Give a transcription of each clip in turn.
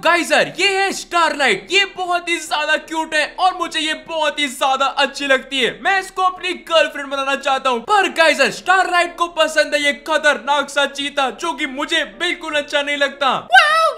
Geyser ये है starlight ये बहुत ही ज्यादा क्यूट है और मुझे ये बहुत ही ज्यादा अच्छी लगती है मैं इसको अपनी गर्लफ्रेंड बनाना चाहता हूँ पर गाइजर स्टारलाइट को पसंद है ये खतरनाक सा चीता जो की मुझे बिल्कुल अच्छा नहीं लगता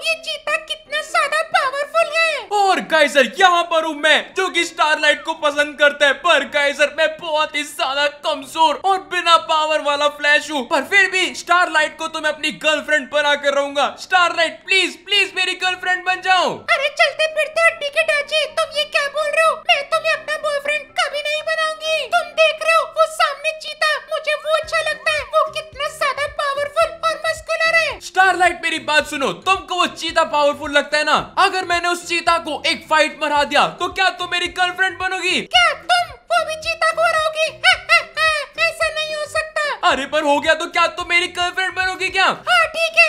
ये चीता कितना ज्यादा पावरफुल है और गाइजर यहाँ पर हूँ मैं जो कि स्टारलाइट को पसंद करता है पर गाइजर मैं बहुत ही ज्यादा कमजोर और बिना पावर वाला फ्लैश हूँ पर फिर भी स्टारलाइट को तो मैं अपनी गर्लफ्रेंड बना कर रहूंगा स्टारलाइट प्लीज प्लीज मेरी गर्लफ्रेंड बॉयफ्रेंड बन जाओ अरे चलते फिरते हड्डी के ढांचे तुम ये क्या बोल रहे हो मैं तुम्हें अपना बॉयफ्रेंड कभी नहीं बनाऊंगी तुम देख रहे हो वो सामने चीता मुझे वो अच्छा लगता है वो कितना ज्यादा पावरफुल और मस्कुलर है स्टारलाइट मेरी बात सुनो तुमको वो चीता पावरफुल लगता है ना अगर मैंने उस चीता को एक फाइट में हरा दिया तो क्या तुम मेरी गर्लफ्रेंड बनोगी क्या तुम वो भी चीता को हराओगी ऐसा नहीं हो सकता अरे पर हो गया तो क्या तुम मेरी गर्लफ्रेंड बनोगी क्या हाँ ठीक है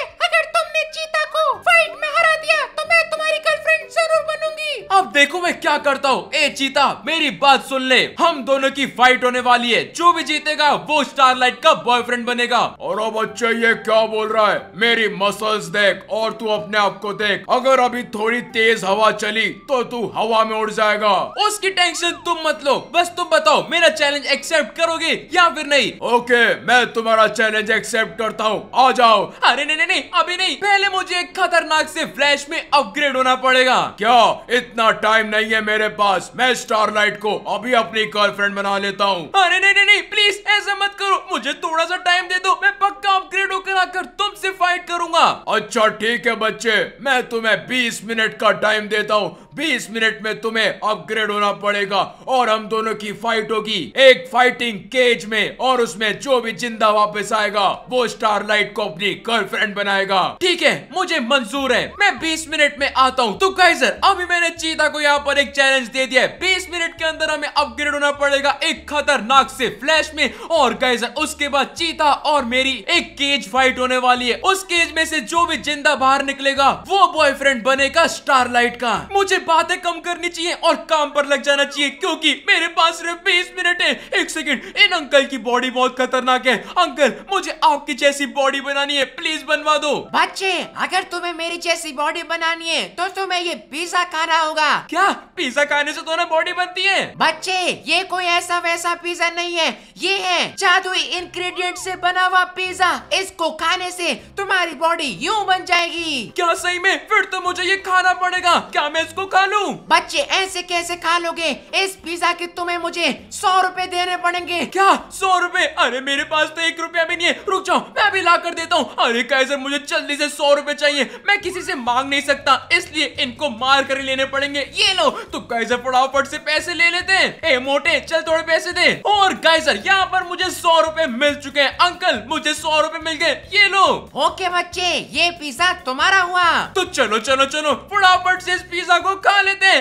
अब देखो मैं क्या करता हूँ ए चीता मेरी बात सुन ले हम दोनों की फाइट होने वाली है जो भी जीतेगा वो स्टारलाइट का बॉयफ्रेंड बनेगा और अब अच्छा ये क्या बोल रहा है मेरी मसल्स देख और तू अपने आप को देख अगर अभी थोड़ी तेज हवा चली तो तू हवा में उड़ जाएगा उसकी टेंशन तुम मत लो बस तुम बताओ मेरा चैलेंज एक्सेप्ट करोगे या फिर नहीं ओके मैं तुम्हारा चैलेंज एक्सेप्ट करता हूँ आ जाओ अरे नहीं नहीं अभी नहीं पहले मुझे खतरनाक से फ्लैश में अपग्रेड होना पड़ेगा क्या इतना इतना टाइम नहीं है मेरे पास मैं स्टारलाइट को अभी अपनी गर्लफ्रेंड बना लेता हूँ अरे नहीं नहीं नहीं प्लीज ऐसा मत करो मुझे थोड़ा सा टाइम दे दो मैं पक्का अपग्रेड होकर आकर तुमसे फाइट करूंगा अच्छा ठीक है बच्चे मैं तुम्हें बीस मिनट का टाइम देता हूँ 20 मिनट में तुम्हें अपग्रेड होना पड़ेगा और हम दोनों की फाइट होगी एक फाइटिंग केज में और उसमें जो भी जिंदा वापस आएगा वो स्टारलाइट को अपनी गर्लफ्रेंड बनाएगा ठीक है मुझे मंजूर है मैं 20 मिनट में आता हूँ तो काइजर अभी मैंने चीता को यहाँ पर एक चैलेंज दे दिया है 20 मिनट के अंदर हमें अपग्रेड होना पड़ेगा एक खतरनाक से फ्लैश में और काइजर उसके बाद चीता और मेरी एक केज फाइट होने वाली है उस केज में से जो भी जिंदा बाहर निकलेगा वो बॉयफ्रेंड बनेगा स्टारलाइट का मुझे बातें कम करनी चाहिए और काम पर लग जाना चाहिए क्योंकि मेरे पास सिर्फ बीस मिनट है एक सेकेंड इन अंकल की बॉडी बहुत खतरनाक है अंकल मुझे आपकी जैसी बॉडी बनानी है प्लीज बनवा दो बच्चे अगर तुम्हें मेरी जैसी बॉडी बनानी है तो तुम्हें ये पिज्जा खाना होगा क्या पिज्जा खाने से तो ना बॉडी बनती है बच्चे ये कोई ऐसा वैसा पिज्जा नहीं है ये है जादुई इंग्रेडिएंट से बना हुआ पिज्जा इसको खाने से तुम्हारी बॉडी यूं बन जाएगी क्या सही में फिर तो मुझे ये खाना पड़ेगा क्या मैं इसको खा लूं? बच्चे ऐसे कैसे खा लोगे इस पिज्जा के तुम्हें मुझे सौ रूपए देने पड़ेंगे क्या सौ रूपए अरे मेरे पास तो एक रुपया भी नहीं है रुक जाओ मैं भी ला कर देता हूँ अरे कैसे मुझे जल्दी से सौ रूपए चाहिए मैं किसी से मांग नहीं सकता इसलिए इनको मार कर लेने पड़ेंगे ये लो तो कैसे फटाफट से पैसे ले लेते हैं ए मोटे चल थोड़े पैसे दे और गाइजर यहाँ पर मुझे सौ रूपए मिल चुके हैं अंकल मुझे सौ रूपए मिल गए ये लो ओके बच्चे ये पिज्जा तुम्हारा हुआ तो चलो चलो चलो फटाफट से इस पिज्जा को खा लेते हैं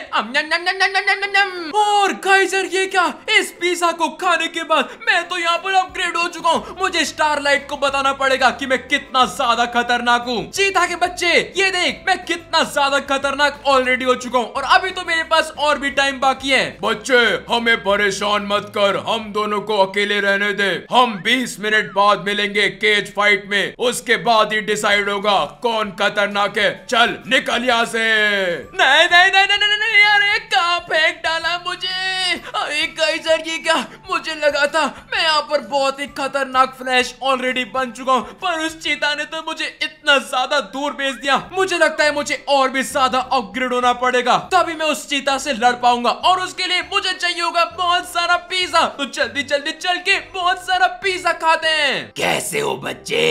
और गाइस ये क्या इस पिज्जा को खाने के बाद मैं तो यहाँ पर अपग्रेड हो चुका हूँ मुझे स्टारलाइट को बताना पड़ेगा कि मैं कितना ज्यादा खतरनाक हूँ चीता के बच्चे ये देख मैं कितना ज्यादा खतरनाक ऑलरेडी हो चुका हूँ और अभी तो मेरे पास और भी टाइम बाकी है बच्चे हमें परेशान मत कर हम दोनों को अकेले रहने दे हम 20 मिनट बाद मिलेंगे केज फाइट में उसके बाद ही डिसाइड होगा कौन खतरनाक है चल निकल यहाँ से नहीं नहीं नहीं नहीं नहीं नहीं नहीं अरे कहाँ फेंक डाला मुझे अरे कई सर ये क्या मुझे लगा था मैं यहाँ पर बहुत ही खतरनाक फ्लैश ऑलरेडी बन चुका हूँ पर उस चीता ने तो मुझे इतना ज्यादा दूर भेज दिया मुझे लगता है मुझे और भी ज्यादा अपग्रेड होना पड़ेगा तभी मैं उस चीता से लड़ पाऊंगा और उसके लिए मुझे चाहिए होगा बहुत सारा पिज्जा तो जल्दी जल्दी चल के बहुत सारा पिज्जा खाते है कैसे हो बच्चे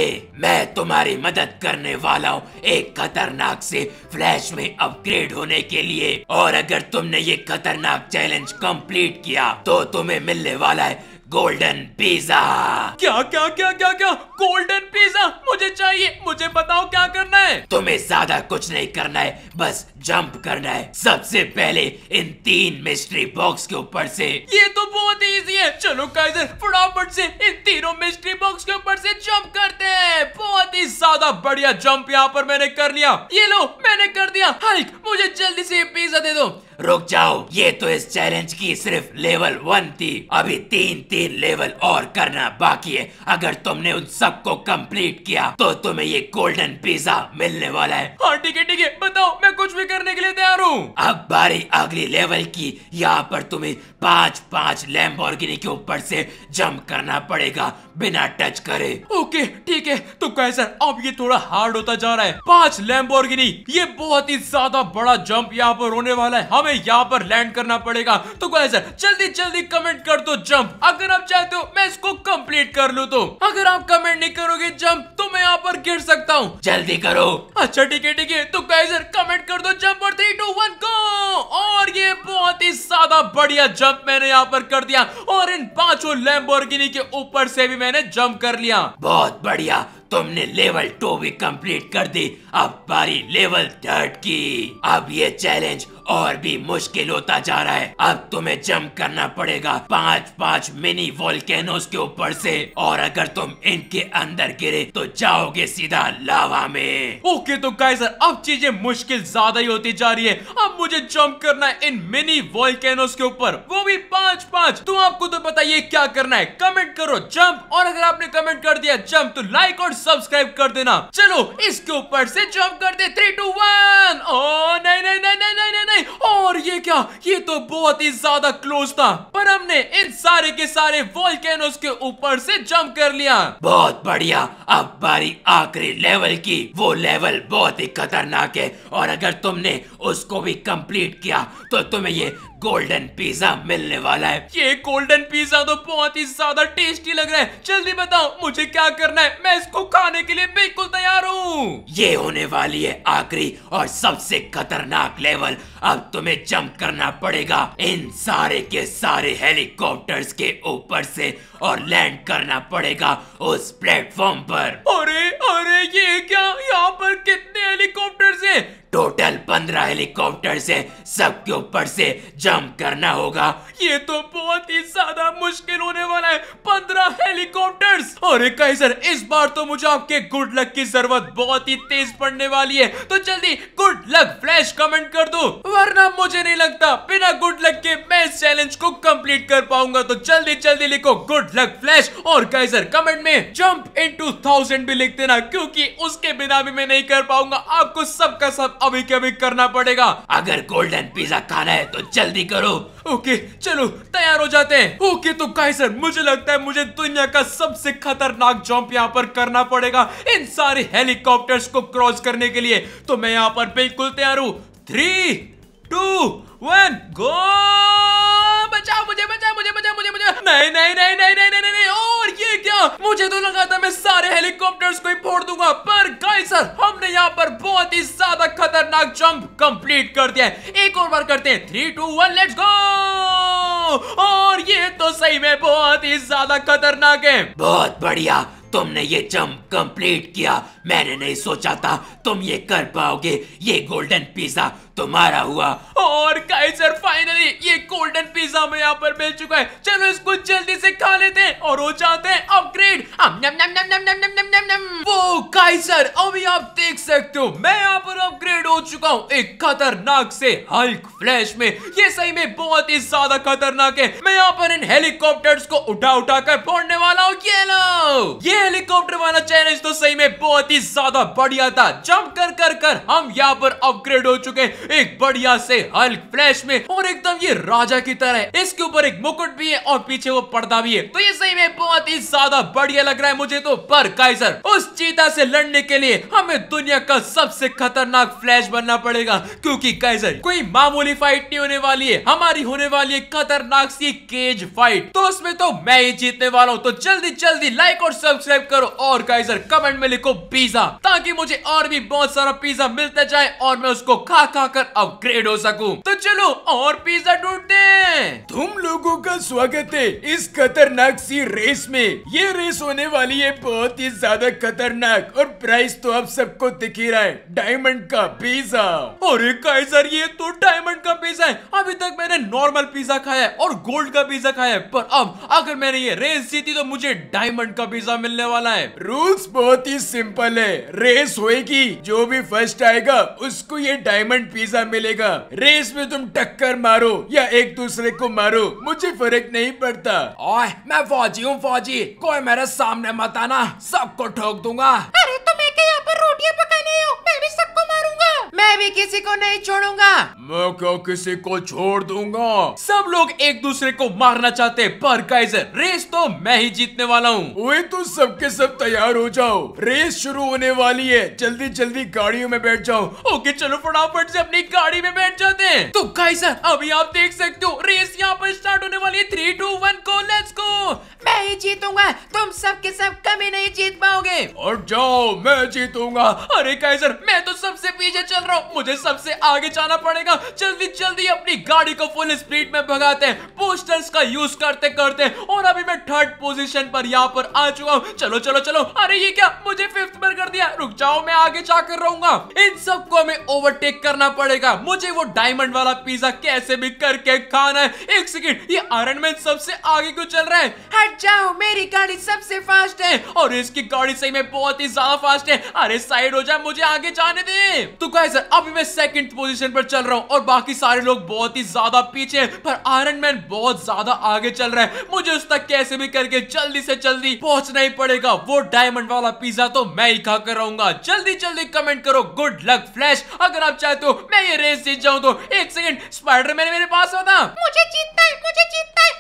मैं तुम्हारी मदद करने वाला हूँ एक खतरनाक से फ्लैश में अपग्रेड होने के लिए और अगर तुमने ये खतरनाक चैलेंज कम्प्लीट किया तो तुम्हें मिलने वाला है गोल्डन पिज्जा क्या क्या क्या क्या क्या गोल्डन पिज्जा मुझे चाहिए मुझे बताओ क्या करना है तुम्हें ज्यादा कुछ नहीं करना है बस जंप करना है सबसे पहले इन तीन मिस्ट्री बॉक्स के ऊपर से ये तो बहुत इजी है चलो कैदर फटाफट से इन तीनों मिस्ट्री बॉक्स के ऊपर से जंप करते हैं बहुत ही ज्यादा बढ़िया जंप यहाँ पर मैंने कर लिया ये लो मैंने कर दिया हाइक मुझे जल्दी से पिज्जा दे दो रुक जाओ ये तो इस चैलेंज की सिर्फ लेवल वन थी अभी तीन तीन लेवल और करना बाकी है अगर तुमने उन सबको कंप्लीट किया तो तुम्हें ये गोल्डन पिज्जा मिलने वाला है हाँ ठीक है ठीक है बताओ मैं कुछ भी करने के लिए तैयार हूँ अब बारी अगली लेवल की यहाँ पर तुम्हें पाँच पाँच लैम्बोर्गिनी के ऊपर से जम्प करना पड़ेगा बिना टच करे ओके ठीक है तो कैसा अब ये थोड़ा हार्ड होता जा रहा है पाँच लैम्बोर्गिनी ये बहुत ही ज्यादा बड़ा जंप यहाँ पर होने वाला है हमें यहाँ पर लैंड करना पड़ेगा तो गाइस जल्दी जल्दी कमेंट कर दो जंप अगर आप चाहते हो मैं इसको कंप्लीट कर लू तो अगर आप कमेंट नहीं करोगे जंप तो मैं यहाँ पर गिर सकता हूँ जल्दी करो अच्छा ठीक है ठीक है तो कैसे कमेंट कर दो जंप और थ्री टू वन गो और ये बहुत ही ज्यादा बढ़िया जंप मैंने यहाँ पर कर दिया और इन पांचों लैम्बोर्गिनी के ऊपर से भी मैंने जंप कर लिया बहुत बढ़िया तुमने लेवल टू भी कंप्लीट कर दी अब बारी लेवल थर्ड की अब ये चैलेंज और भी मुश्किल होता जा रहा है अब तुम्हें जंप करना पड़ेगा पाँच पाँच मिनी वॉल्केनोस के ऊपर से और अगर तुम इनके अंदर गिरे तो जाओगे सीधा लावा में ओके तो गाइस अब चीजें मुश्किल ज्यादा ही होती जा रही है अब मुझे जम्प करना है इन मिनी वॉल्केनोस के ऊपर वो भी पांच पाँच तो आपको तो बताइए क्या करना है कमेंट करो जम्प और अगर आपने कमेंट कर दिया जम्प तो लाइक और सब्सक्राइब कर देना चलो इसके ऊपर से जम्प कर दे थ्री टू वन ओ नहीं नहीं नहीं नहीं नहीं नहीं हमने और ये क्या ये तो बहुत ही ज्यादा क्लोज था पर हमने इन सारे के सारे वॉल के ऊपर से जंप कर लिया बहुत बढ़िया अब बारी आखिरी लेवल की वो लेवल बहुत ही खतरनाक है और अगर तुमने उसको भी कंप्लीट किया तो तुम्हें ये गोल्डन पिज्जा मिलने वाला है ये गोल्डन पिज्जा तो बहुत ही ज्यादा टेस्टी लग रहा है जल्दी बताओ मुझे क्या करना है मैं इसको खाने के लिए बिल्कुल तैयार हूँ ये होने वाली है आखिरी और सबसे खतरनाक लेवल अब तुम्हें जंप करना पड़ेगा इन सारे के सारे हेलीकॉप्टर्स के ऊपर से और लैंड करना पड़ेगा उस प्लेटफॉर्म पर अरे अरे ये क्या यहाँ पर कितने हेलीकॉप्टर्स हैं टोटल पंद्रह हेलीकॉप्टर से सबके ऊपर से जंप करना होगा ये तो बहुत ही ज्यादा मुश्किल होने वाला है पंद्रह हेलीकॉप्टर्स और कहीं सर इस बार तो मुझे आपके गुड लक की जरूरत बहुत ही तेज पड़ने वाली है तो जल्दी गुड लक फ्लैश कमेंट कर दो वरना मुझे नहीं लगता बिना गुड लक के मैं इस चैलेंज को कम्प्लीट कर पाऊंगा तो जल्दी जल्दी लिखो गुड लक फ्लैश और कहीं सर कमेंट में जम्प इन भी लिख देना क्यूँकी उसके बिना भी मैं नहीं कर पाऊंगा आपको सबका सब अभी के अभी करना पड़ेगा अगर गोल्डन पिज्जा खाना है तो जल्दी करो ओके चलो तैयार हो जाते हैं ओके तो काइसर मुझे लगता है मुझे दुनिया का सबसे खतरनाक जंप यहाँ पर करना पड़ेगा इन सारे हेलीकॉप्टर्स को क्रॉस करने के लिए तो मैं यहाँ पर बिल्कुल तैयार हूँ थ्री टू वन गो बचाओ मुझे बचाओ मुझे बचाओ मुझे मुझे नहीं नहीं नहीं नहीं नहीं नहीं नहीं ओ क्या मुझे तो लगा था मैं सारे हेलीकॉप्टर्स को ही फोड़ दूंगा पर गाइस सर हमने यहाँ पर बहुत ही ज्यादा खतरनाक जंप कंप्लीट कर दिया है एक और बार करते हैं three two one let's go और ये तो सही में बहुत ही ज्यादा खतरनाक है बहुत बढ़िया तुमने ये जंप कंप्लीट किया मैंने नहीं सोचा था तुम ये कर पाओगे ये गोल्डन पिज्जा तुम्हारा हुआ और काइजर फाइनली ये गोल्डन पिज्जा हमें यहाँ पर मिल चुका है चलो इसको जल्दी से खा लेते हैं और हो जाते हैं अपग्रेड वो काइजर अभी आप देख सकते हो मैं यहाँ पर अपग्रेड हो चुका हूँ एक खतरनाक से हल्क फ्लैश में ये सही में बहुत ही ज्यादा खतरनाक है मैं यहाँ पर इन हेलीकॉप्टर्स को उठा उठा कर फोड़ने वाला हूँ ये लो ये हेलीकॉप्टर वाला चैलेंज तो सही में बहुत ही ही ज्यादा बढ़िया था जंप कर कर कर हम यहाँ पर अपग्रेड हो चुके एक बढ़िया से हल्क फ्लैश में और एकदम ये राजा की तरह है इसके ऊपर एक मुकुट भी है और पीछे वो पर्दा भी है तो ये सही में बहुत ही ज्यादा बढ़िया लग रहा है मुझे तो पर काइजर उस चीता से लड़ने के लिए हमें दुनिया का सबसे खतरनाक फ्लैश बनना पड़ेगा क्योंकि काइजर कोई मामूली फाइट नहीं होने वाली है हमारी होने वाली है खतरनाक सी केज फाइट तो उसमें तो मैं ही जीतने वाला हूँ तो जल्दी जल्दी लाइक और सब्सक्राइब करो और काइजर कमेंट में लिखो बी पिज्जा ताकि मुझे और भी बहुत सारा पिज्जा मिलता जाए और मैं उसको खा खा कर अपग्रेड हो सकूं तो चलो और पिज्जा ढूंढते हैं तुम लोगों का स्वागत है इस खतरनाक सी रेस में ये रेस होने वाली है बहुत ही ज्यादा खतरनाक और प्राइस तो आप सबको दिख ही रहा है डायमंड का पिज्जा और एक ये तो डायमंड का पिज्जा है अभी तक मैंने नॉर्मल पिज्जा खाया है और गोल्ड का पिज्जा खाया है पर अब अगर मैंने ये रेस जीती तो मुझे डायमंड का पिज्जा मिलने वाला है रूल्स बहुत ही सिंपल फाइनल रेस होएगी जो भी फर्स्ट आएगा उसको ये डायमंड पिज्जा मिलेगा रेस में तुम टक्कर मारो या एक दूसरे को मारो मुझे फर्क नहीं पड़ता ओए मैं फौजी हूँ फौजी कोई मेरे सामने मत आना सबको ठोक दूंगा अरे तुम एक यहाँ पर रोटियाँ पकाने हो मैं भी सबको मारूंगा मैं भी किसी को नहीं छोड़ूंगा मैं क्या किसी को छोड़ दूंगा सब लोग एक दूसरे को मारना चाहते पर काइजर रेस तो मैं ही जीतने वाला हूँ वही तो सबके सब तैयार हो जाओ रेस शुरू होने वाली है जल्दी जल्दी गाड़ियों में बैठ जाओ ओके चलो फटाफट से अपनी गाड़ी में बैठ जाते हैं तो काइजर अभी आप देख सकते हो रेस यहाँ पर स्टार्ट होने वाली है थ्री टू वन को लेट्स गो मैं ही जीतूंगा तुम सब के सब कभी नहीं जीत पाओगे और जाओ मैं जीतूंगा अरे काइजर मैं तो सबसे पीछे चल रहा हूँ मुझे सबसे आगे जाना पड़ेगा जल्दी जल्दी अपनी गाड़ी को फुल स्पीड में भगाते हैं पोस्टर्स का यूज करते करते और अभी मैं थर्ड पोजीशन पर यहाँ पर आ चुका हूँ चलो चलो चलो अरे ये क्या मुझे फिफ्थ पर कर दिया रुक जाओ मैं आगे जाकर रहूंगा इन सबको हमें ओवरटेक करना पड़ेगा मुझे वो डायमंड वाला पिज्जा कैसे भी करके खाना है एक सेकेंड ये आयरन मैन सबसे आगे क्यों चल रहा है हट जाओ मेरी गाड़ी सबसे फास्ट है और इसकी गाड़ी सही में बहुत ही ज्यादा फास्ट है अरे साइड हो जाए मुझे आगे जाने दे तो गाइस सर अभी मैं सेकंड पोजीशन पर चल रहा हूँ और बाकी सारे लोग बहुत ही ज्यादा पीछे हैं पर आयरन मैन बहुत ज्यादा आगे चल रहा है मुझे उस तक कैसे भी करके जल्दी से जल्दी पहुंचना ही पड़ेगा वो डायमंड वाला पिज्जा तो मैं ही खा कर रहूंगा जल्दी जल्दी कमेंट करो गुड लक फ्लैश अगर आप चाहते हो मैं ये रेस जीत जाऊँ तो एक सेकेंड स्पाइडर मैन मेरे पास होता मुझे जीतना है मुझे जीतना है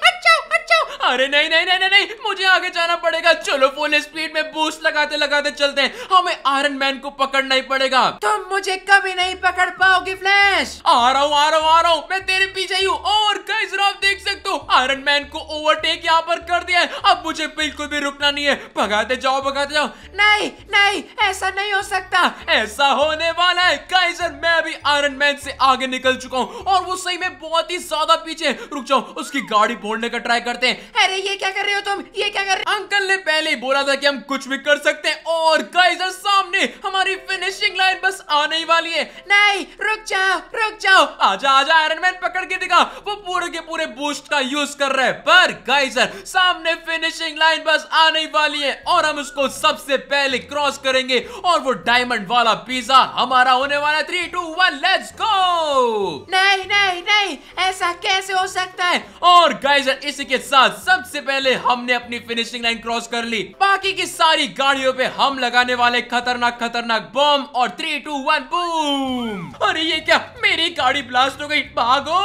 अरे नहीं नहीं नहीं नहीं मुझे आगे जाना पड़ेगा चलो फुल स्पीड में बूस्ट लगाते लगाते चलते हैं हमें आयरन मैन को पकड़ना ही पड़ेगा तुम तो मुझे कब कभी नहीं पकड़ पाओगी फ्लैश आ रहा हूँ आ रहा हूँ आ रहा हूँ मैं तेरे पीछे ही हूँ और कई आप देख सकते हो आयरन मैन को ओवरटेक यहाँ पर कर दिया है अब मुझे बिल्कुल भी रुकना नहीं है भगाते जाओ भगाते जाओ नहीं नहीं ऐसा नहीं हो सकता ऐसा होने वाला है कैसर मैं अभी आयरन मैन से आगे निकल चुका हूँ और वो सही में बहुत ही ज्यादा पीछे रुक जाओ उसकी गाड़ी फोड़ने का ट्राई करते हैं अरे ये क्या कर रहे हो तुम ये क्या कर रहे अंकल ने पहले ही बोला था की हम कुछ भी कर सकते हैं और कैसर सामने हमारी फिनिशिंग लाइन बस आने ही वाली लिए नहीं रुक जाओ रुक जाओ आजा आजा आयरन मैन पकड़ के दिखा वो पूरे के पूरे बूस्ट का यूज कर रहे हैं पर गाइजर सामने फिनिशिंग लाइन बस आने वाली है और हम उसको सबसे पहले क्रॉस करेंगे और वो डायमंड वाला पिज्जा हमारा होने वाला है three two one let's go नहीं नहीं नहीं ऐसा कैसे हो सकता है और गाइजर इसी के साथ सबसे पहले हमने अपनी फिनिशिंग लाइन क्रॉस कर ली बाकी की सारी गाड़ियों पे हम लगाने वाले खतरनाक खतरनाक बॉम्ब और three two one boo boom अरे ये क्या मेरी गाड़ी ब्लास्ट हो गई भागो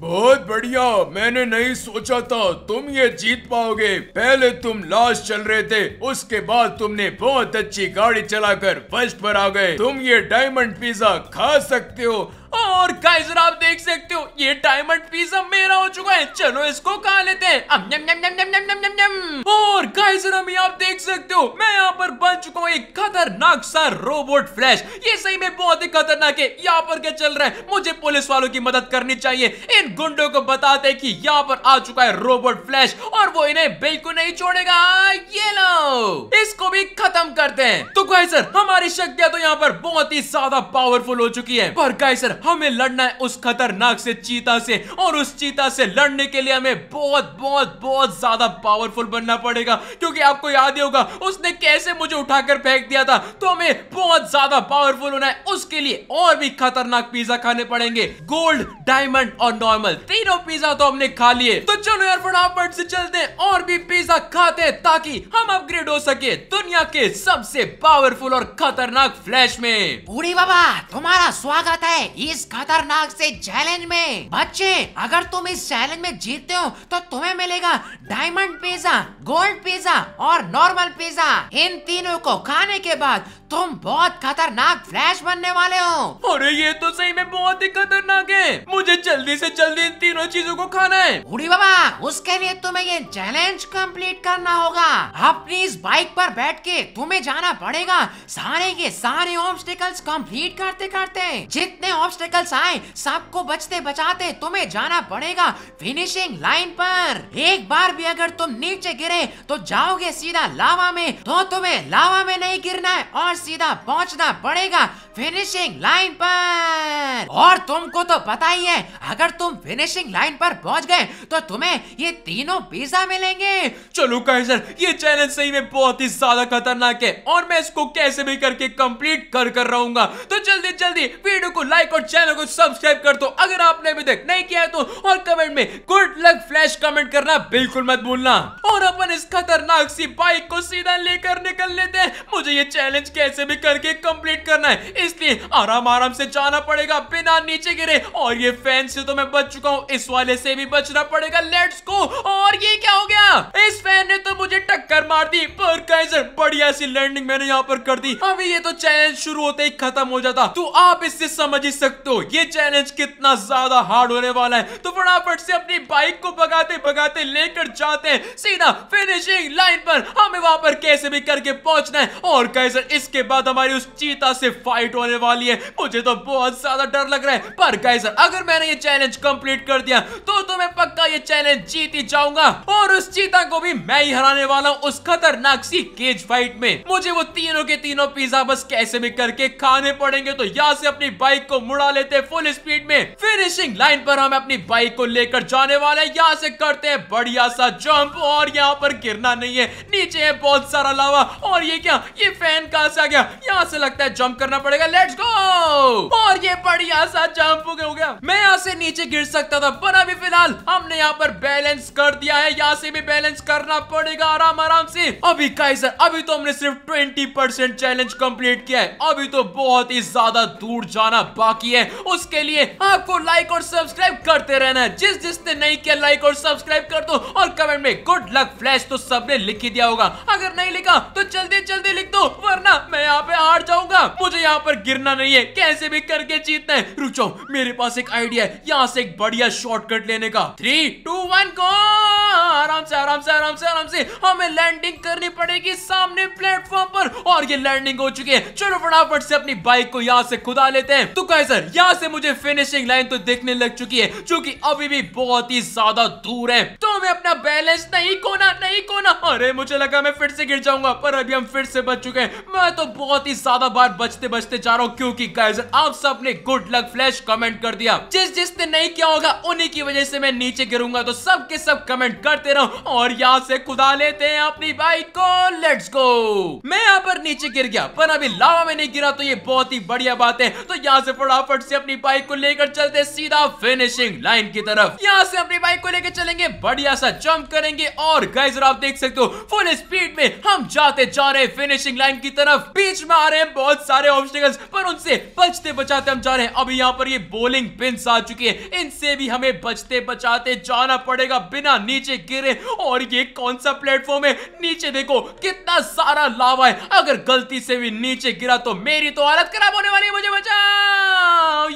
बहुत बढ़िया मैंने नहीं सोचा था तुम ये जीत पाओगे पहले तुम लास्ट चल रहे थे उसके बाद तुमने बहुत अच्छी गाड़ी चलाकर फर्स्ट पर आ गए तुम ये डायमंड पिज्जा खा सकते हो और गाइजर आप देख सकते हो ये डायमंड पीस अब मेरा हो चुका है चलो इसको खा लेते हैं अब नम नम नम नम नम नम नम और गाइजर हम आप देख सकते हो मैं यहाँ पर बन चुका हूँ एक खतरनाक सा रोबोट फ्लैश ये सही में बहुत ही खतरनाक है यहाँ पर क्या चल रहा है मुझे पुलिस वालों की मदद करनी चाहिए इन गुंडो को बताते है की यहाँ पर आ चुका है रोबोट फ्लैश और वो इन्हें बिल्कुल नहीं छोड़ेगा ये लो इसको भी खत्म करते हैं तो गाइजर हमारी शक्तियां तो यहाँ पर बहुत ही ज्यादा पावरफुल हो चुकी है पर गाइजर हमें लड़ना है उस खतरनाक से चीता से और उस चीता से लड़ने के लिए हमें बहुत बहुत बहुत ज्यादा पावरफुल बनना पड़ेगा क्योंकि आपको याद ही होगा उसने कैसे मुझे उठाकर फेंक दिया था तो हमें बहुत ज्यादा पावरफुल होना है उसके लिए और भी खतरनाक पिज्जा खाने पड़ेंगे गोल्ड डायमंड और नॉर्मल तीनों पिज्जा तो हमने खा लिए तो चलो यार फटाफट से चलते और भी पिज्जा खाते हैं ताकि हम अपग्रेड हो सके दुनिया के सबसे पावरफुल और खतरनाक फ्लैश में बाबा तुम्हारा स्वागत है ये इस खतरनाक से चैलेंज में बच्चे अगर तुम इस चैलेंज में जीतते हो तो तुम्हें मिलेगा डायमंड पिज्जा गोल्ड पिज्जा और नॉर्मल पिज्जा इन तीनों को खाने के बाद तुम बहुत खतरनाक फ्लैश बनने वाले हो अरे ये तो सही में बहुत ही खतरनाक है मुझे जल्दी से जल्दी इन तीनों चीजों को खाना है बूढ़ी बाबा उसके लिए तुम्हें ये चैलेंज कंप्लीट करना होगा अपनी इस बाइक पर बैठ के तुम्हें जाना पड़ेगा सारे के सारे ऑब्स्टिकल्स कंप्लीट करते करते जितने ऑब्स्टिकल्स आए सबको बचते बचाते तुम्हें जाना पड़ेगा फिनिशिंग लाइन पर एक बार भी अगर तुम नीचे गिरे तो जाओगे सीधा लावा में तो तुम्हें लावा में नहीं गिरना है और सीधा पहुंचना पड़ेगा फिनिशिंग लाइन पर और तुमको तो पता ही है अगर तुम फिनिशिंग लाइन पर पहुंच गए तो तुम्हें ये तीनों पिज्जा मिलेंगे चलो कैसर ये चैलेंज सही में बहुत ही ज्यादा खतरनाक है और मैं इसको कैसे भी करके कंप्लीट कर कर रहूंगा तो जल्दी जल्दी वीडियो को लाइक और चैनल को सब्सक्राइब कर दो अगर आपने अभी तक नहीं किया तो और कमेंट में गुड लक फ्लैश कमेंट करना बिल्कुल मत भूलना और अपन इस खतरनाक सी बाइक को सीधा लेकर निकल लेते हैं मुझे ये चैलेंज कैसे कैसे भी करके कंप्लीट करना है इसलिए आराम आराम से जाना पड़ेगा बिना नीचे गिरे और ये फैन से तो मैं बच चुका हूँ इस वाले से भी बचना पड़ेगा लेट्स गो और ये क्या हो गया इस फैन ने तो मुझे टक्कर मार दी पर कैसे बढ़िया सी लैंडिंग मैंने यहाँ पर कर दी अभी ये तो चैलेंज शुरू होते ही खत्म हो जाता तो आप इससे समझ ही सकते हो ये चैलेंज कितना ज्यादा हार्ड होने वाला है तो फटाफट से अपनी बाइक को भगाते भगाते लेकर जाते हैं सीधा फिनिशिंग लाइन पर हमें वहां पर कैसे भी करके पहुंचना है और कैसे इसके उसके बाद हमारी उस चीता से फाइट होने वाली है मुझे तो बहुत ज्यादा डर लग रहा है पर गाइस अगर मैंने ये चैलेंज कंप्लीट कर दिया तो तो मैं पक्का ये चैलेंज जीत ही जाऊंगा और उस चीता को भी मैं ही हराने वाला हूँ उस खतरनाक सी केज फाइट में मुझे वो तीनों के तीनों पिज्जा बस कैसे भी करके खाने पड़ेंगे तो यहाँ से अपनी बाइक को मुड़ा लेते फुल स्पीड में फिनिशिंग लाइन पर हम अपनी बाइक को लेकर जाने वाले हैं यहाँ से करते हैं बढ़िया सा जंप और यहाँ पर गिरना नहीं है नीचे है बहुत सारा लावा और ये क्या ये फैन कहा से गया यहाँ से लगता है जंप करना पड़ेगा लेट्स गो और ये बढ़िया सा जंप हो गया मैं यहाँ से नीचे गिर सकता था पर अभी फिलहाल हमने यहाँ पर बैलेंस कर दिया है यहाँ से भी बैलेंस करना पड़ेगा आराम आराम से अभी काइसर अभी तो हमने सिर्फ ट्वेंटी चैलेंज कम्प्लीट किया है अभी तो बहुत ही ज्यादा दूर जाना बाकी है उसके लिए आपको लाइक और सब्सक्राइब करते रहना है जिस जिसने नहीं किया लाइक और सब्सक्राइब कर दो और कमेंट में गुड लक फ्लैश तो सबने लिख ही दिया होगा अगर नहीं लिखा तो जल्दी जल्दी लिख दो वरना मैं यहाँ पे हार जाऊंगा मुझे यहाँ पर गिरना नहीं है कैसे भी करके जीतना है रुक जाओ मेरे पास एक आइडिया है यहाँ से एक बढ़िया शॉर्टकट लेने का थ्री टू वन को आराम से आराम से आराम से आराम से हमें लैंडिंग करनी पड़ेगी सामने प्लेटफॉर्म पर और ये लैंडिंग हो चुकी है चलो फटाफट से अपनी बाइक को यहाँ से खुदा लेते हैं तो कहे सर यहाँ से मुझे फिनिशिंग लाइन तो देखने लग चुकी है जो की अभी भी बहुत ही ज्यादा दूर है तो हमें अपना बैलेंस नहीं कोना नहीं कोना अरे मुझे लगा मैं फिर से गिर जाऊंगा पर अभी हम फिर से बच चुके हैं मैं तो तो बहुत ही ज्यादा बार बचते बचते जा रहा हूँ क्योंकि गाइज आप सबने गुड लक फ्लैश कमेंट कर दिया जिस जिसने नहीं किया होगा उन्हीं की वजह से मैं नीचे गिरूंगा तो सबके सब कमेंट करते रहो और यहाँ से खुदा लेते हैं अपनी बाइक को लेट्स गो मैं यहाँ पर नीचे गिर गया पर अभी लावा में नहीं गिरा तो ये बहुत ही बढ़िया बात है तो यहाँ से फटाफट से अपनी बाइक को लेकर चलते सीधा फिनिशिंग लाइन की तरफ यहाँ से अपनी बाइक को लेकर चलेंगे बढ़िया सा जम्प करेंगे और गाइजर आप देख सकते हो फुल स्पीड में हम जाते जा रहे फिनिशिंग लाइन की तरफ बीच में आ रहे हैं बहुत सारे ऑब्स्टिकल्स पर उनसे बचते बचाते हम जा रहे हैं अभी यहाँ पर ये बोलिंग पिंस आ चुकी है इनसे भी हमें बचते बचाते जाना पड़ेगा बिना नीचे गिरे और ये कौन सा प्लेटफॉर्म है नीचे देखो कितना सारा लावा है अगर गलती से भी नीचे गिरा तो मेरी तो हालत खराब होने वाली है मुझे बचा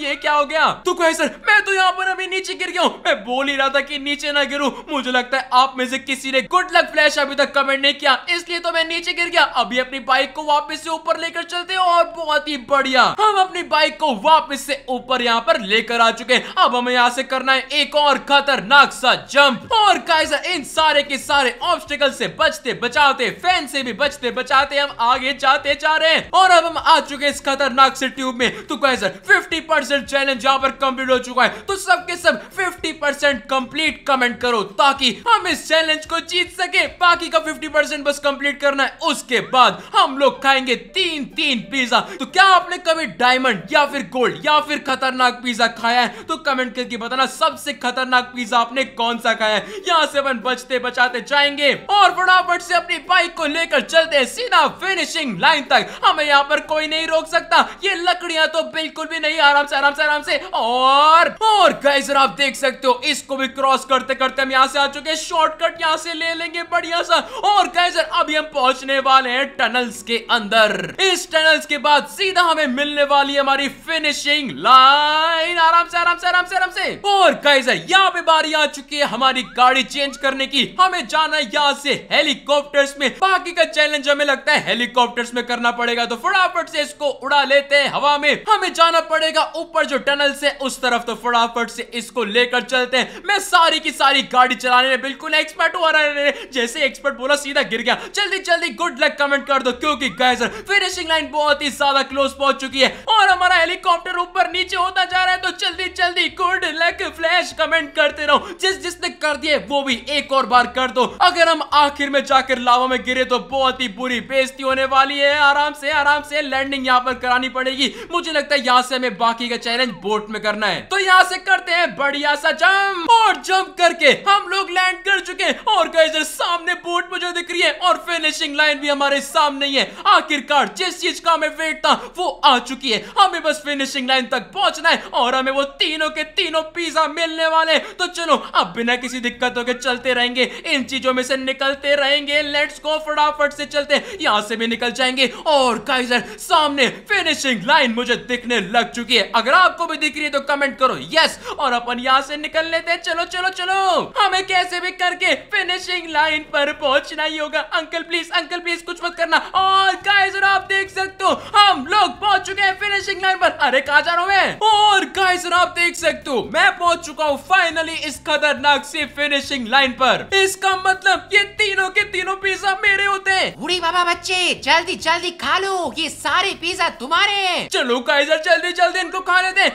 ये क्या हो गया तू कोई सर मैं तो यहाँ पर अभी नीचे गिर गया मैं बोल ही रहा था कि नीचे ना गिरूं मुझे लगता है आप में से किसी ने गुड लक फ्लैश अभी तक कमेंट नहीं किया इसलिए तो मैं नीचे गिर गया अभी अपनी बाइक को वापस से ऊपर लेकर चलते हैं और बहुत ही बढ़िया हम अपनी बाइक को वापस से ऊपर यहाँ पर लेकर आ चुके हैं अब हमें यहाँ से करना है एक और खतरनाक सा जंप और कैसा इन सारे के सारे ऑब्स्टिकल से बचते बचाते फैन से भी बचते बचाते हम आगे जाते जा रहे हैं और अब हम आ चुके इस खतरनाक से ट्यूब में तो कैसा फिफ्टी परसेंट चैलेंज यहाँ पर कम्प्लीट हो चुका है तो सबके सब फिफ्टी परसेंट कम्प्लीट कमेंट करो ताकि हम इस चैलेंज को जीत सके बाकी का फिफ्टी परसेंट बस कम्प्लीट करना है उसके बाद हम लोग खाएंगे तीन तीन पिज्जा तो क्या आपने कभी डायमंड या फिर गोल्ड या फिर खतरनाक पिज्जा खाया है तो कमेंट करके बताना सबसे खतरनाक पिज्जा आपने कौन सा खाया है यहाँ से अपन बचते बचाते जाएंगे और फटाफट से अपनी बाइक को लेकर चलते हैं सीधा फिनिशिंग लाइन तक हमें यहाँ पर कोई नहीं रोक सकता ये लकड़ियां तो बिल्कुल भी नहीं आराम आराम से आराम से आराम से और और गाइस आप देख सकते हो इसको भी क्रॉस करते करते हम यहाँ से आ चुके हैं शॉर्टकट यहाँ से ले लेंगे बढ़िया सा और गाइस अभी हम पहुंचने वाले हैं टनल्स के अंदर इस टनल्स के बाद सीधा हमें मिलने वाली है हमारी फिनिशिंग लाइन आराम से आराम से आराम से आराम से और गाइस यहाँ पे बारी आ चुकी है हमारी गाड़ी चेंज करने की हमें जाना है यहाँ से हेलीकॉप्टर्स में बाकी का चैलेंज हमें लगता है हेलीकॉप्टर्स में करना पड़ेगा तो फटाफट से इसको उड़ा लेते हैं हवा में हमें जाना पड़ेगा ऊपर जो टनल से उस तरफ तो फटाफट से इसको लेकर चलते हैं मैं सारी की सारी गाड़ी चलाने में बिल्कुल एक्सपर्ट हुआ रहा जैसे एक्सपर्ट बोला सीधा गिर गया जल्दी जल्दी गुड लक कमेंट कर दो क्योंकि गैसर फिनिशिंग लाइन बहुत ही ज्यादा क्लोज पहुंच चुकी है और हमारा हेलीकॉप्टर ऊपर नीचे होता जा रहा है तो जल्दी जल्दी गुड लक फ्लैश कमेंट करते रहो जिस जिसने कर दिए वो भी एक और बार कर दो अगर हम आखिर में जाकर लावा में गिरे तो बहुत ही बुरी बेजती होने वाली है आराम से आराम से लैंडिंग यहाँ पर करानी पड़ेगी मुझे लगता है यहाँ से हमें बाकी बाकी का चैलेंज बोट में करना है तो यहाँ से करते हैं बढ़िया सा जम्प और जम्प करके हम लोग लैंड कर चुके हैं और कई सामने बोट मुझे दिख रही है और फिनिशिंग लाइन भी हमारे सामने ही है आखिरकार जिस चीज का हमें वेट था वो आ चुकी है हमें बस फिनिशिंग लाइन तक पहुंचना है और हमें वो तीनों के तीनों पिज्जा मिलने वाले तो चलो अब बिना किसी दिक्कतों के चलते रहेंगे इन चीजों में से निकलते रहेंगे लेट्स गो फटाफट से चलते यहाँ से भी निकल जाएंगे और कई सामने फिनिशिंग लाइन मुझे दिखने लग चुकी है अगर आपको भी दिख रही है तो कमेंट करो यस और अपन यहाँ से निकल लेते हैं चलो चलो चलो हमें कैसे भी करके फिनिशिंग लाइन पर पहुंचना ही होगा अंकल प्लीज अंकल प्लीज कुछ मत करना और गाइस आप देख सकते हो हम लोग पहुंच चुके हैं फिनिशिंग लाइन पर अरे कहा जा रहा हूँ मैं और गाइस आप देख सकते हो मैं पहुंच चुका हूँ फाइनली इस खतरनाक से फिनिशिंग लाइन पर इसका मतलब ये तीनों के तीनों पिज्जा मेरे होते हैं बुरी बाबा बच्चे जल्दी जल्दी खा लो ये सारे पिज्जा तुम्हारे चलो गाइजर जल्दी जल्दी इनको खाना दे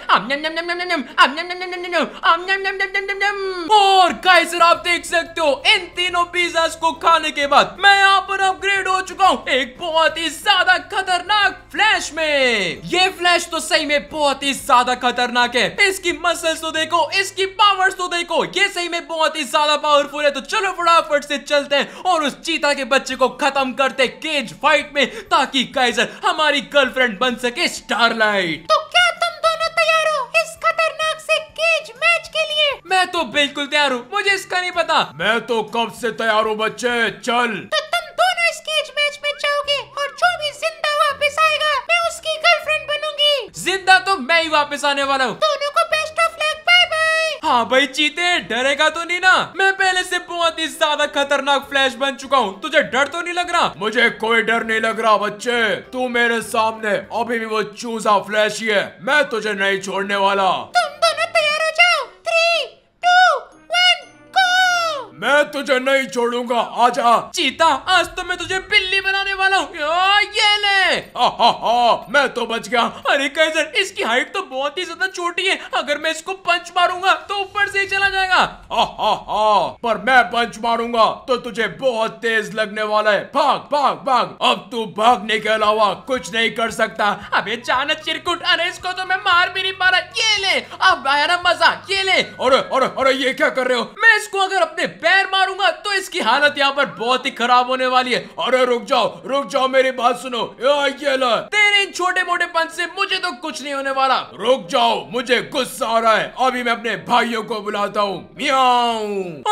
और गाइस आप देख सकते हो इन तीनों पिज्जा को खाने के बाद मैं यहाँ पर अपग्रेड हो चुका हूँ एक बहुत ही ज्यादा खतरनाक फ्लैश में ये फ्लैश तो सही में बहुत ही ज्यादा खतरनाक है इसकी मसल्स तो देखो इसकी पावर्स तो देखो ये सही में बहुत ही ज्यादा पावरफुल है तो चलो फटाफट से चलते हैं और उस चीता के बच्चे को खत्म करते केज फाइट में ताकि काइजर हमारी गर्लफ्रेंड बन सके स्टारलाइट तो मैं तो बिल्कुल तैयार हूँ मुझे इसका नहीं पता मैं तो कब से तैयार हूँ बच्चे चल तो तुम दोनों इस केज मैच में जाओगे और जो भी जिंदा वापस आएगा मैं उसकी गर्लफ्रेंड बनूंगी जिंदा तो मैं ही वापस आने वाला हूँ दोनों को best of luck bye bye हाँ भाई चीते डरेगा तो नहीं ना मैं पहले से बहुत ही ज्यादा खतरनाक फ्लैश बन चुका हूँ तुझे डर तो नहीं लग रहा मुझे कोई डर नहीं लग रहा बच्चे तू मेरे सामने अभी भी वो चूजा फ्लैश ही है मैं तुझे नहीं छोड़ने वाला तो मैं तुझे नहीं छोड़ूंगा आजा चीता आज तो मैं तुझे बिल्ली बनाने वाला हूँ ये ले हा, हा, हा, मैं तो बच गया अरे कैसर इसकी हाइट तो बहुत ही ज्यादा छोटी है अगर मैं इसको पंच मारूंगा तो ऊपर से ही चला जाएगा हा, हा, हा, पर मैं पंच मारूंगा तो तुझे बहुत तेज लगने वाला है भाग भाग भाग अब तू भागने के अलावा कुछ नहीं कर सकता अबे जाना चिरकुट अरे इसको तो मैं मार भी नहीं पा रहा ये ले अब आया ना मजा ये ले और अरे अरे ये क्या कर रहे हो मैं इसको अगर अपने पैर मारूंगा तो इसकी हालत यहाँ पर बहुत ही खराब होने वाली है अरे रुक जाओ रुक जाओ मेरी बात सुनो ये तेरे इन छोटे मोटे पन से मुझे तो कुछ नहीं होने वाला रुक जाओ मुझे गुस्सा आ रहा है अभी मैं अपने भाइयों को बुलाता हूँ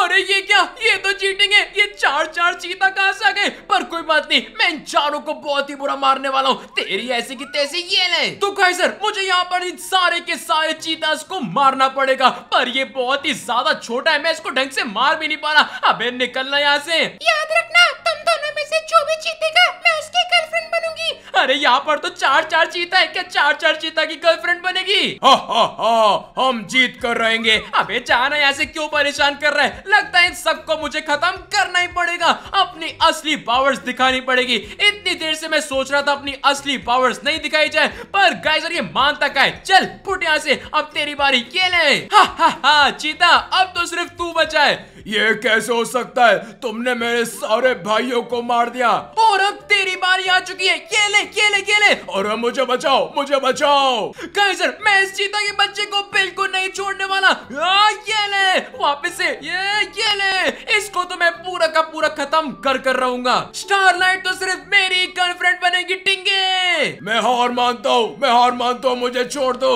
अरे ये क्या ये तो चीटिंग है ये चार चार चीता कहा से आ गए पर कोई बात नहीं मैं इन चारों को बहुत ही बुरा मारने वाला हूँ तेरी ऐसी की तैसी ये ले तो सर मुझे यहाँ पर इन सारे के सारे चीता को मारना पड़ेगा पर ये बहुत ही ज्यादा छोटा है मैं इसको इसको ढंग से मार भी नहीं पा रहा अब निकलना यहाँ से याद रखना तुम दोनों में से जो भी जीतेगा मैं उसकी गर्लफ्रेंड बनूंगी अरे यहाँ पर तो चार चार चीता है क्या चार चार चीता की गर्लफ्रेंड बनेगी हो हो हो हम जीत कर रहेंगे अबे जाना यहाँ से क्यों परेशान कर रहे है लगता है इन सबको मुझे खत्म करना ही पड़ेगा अपनी असली पावर्स दिखानी पड़ेगी इतनी इतनी देर से मैं सोच रहा था अपनी असली पावर्स नहीं दिखाई जाए पर गाइजर ये मानता का है चल फुट यहाँ से अब तेरी बारी के ले हा हा हा चीता अब तो सिर्फ तू बचा है ये कैसे हो सकता है तुमने मेरे सारे भाइयों को मार दिया और अब तेरी बारी आ चुकी है ये ले ये ले ये ले और मुझे बचाओ मुझे बचाओ गाइजर मैं इस चीता के बच्चे को बिल्कुल नहीं छोड़ने वाला आ, ये ले वापस से ये ये ले इसको तो मैं पूरा का पूरा खत्म कर कर रहूंगा स्टार लाइट तो सिर्फ मेरी भी गर्लफ्रेंड बनेगी टिंगे मैं हार मानता हूँ मैं हार मानता हूँ मुझे छोड़ दो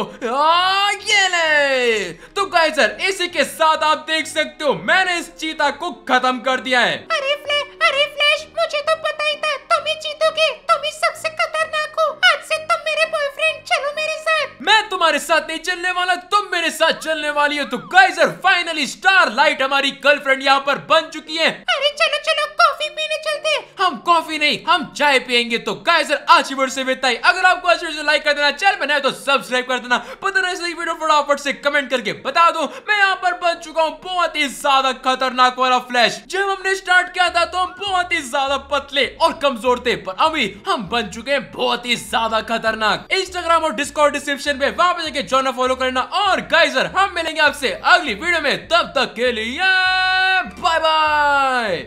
ये ले तो सर इसी के साथ आप देख सकते हो मैंने इस चीता को खत्म कर दिया है अरे फ्ले, अरे फ्लैश मुझे तो पता ही था तुम ही जीतोगे तुम ही सबसे खतरनाक हो आज से तुम मेरे बॉयफ्रेंड चलो मेरे साथ मैं तुम्हारे साथ नहीं चलने वाला तुम मेरे साथ चलने वाली हो तो गाइजर फाइनली स्टार लाइट हमारी गर्लफ्रेंड यहाँ पर बन चुकी है अरे चलो चलो कॉफी पीने पिएंगे हम कॉफी नहीं हम चाय पियेंगे तो गाइस आज की से विदाई अगर आपको आज वीडियो लाइक कर देना चैनल बनाए तो सब्सक्राइब कर देना पता नहीं सही वीडियो फटाफट से कमेंट करके बता दो मैं यहाँ पर बन चुका हूँ बहुत ही ज्यादा खतरनाक वाला फ्लैश जब हमने स्टार्ट किया था तो हम बहुत ही ज्यादा पतले और कमजोर थे पर अभी हम बन चुके हैं बहुत ही ज्यादा खतरनाक इंस्टाग्राम और डिस्कॉर्ड डिस्क्रिप्शन में वहां पर जाके जॉन फॉलो करना और गाइजर हम मिलेंगे आपसे अगली वीडियो में तब तक के लिए बाय बाय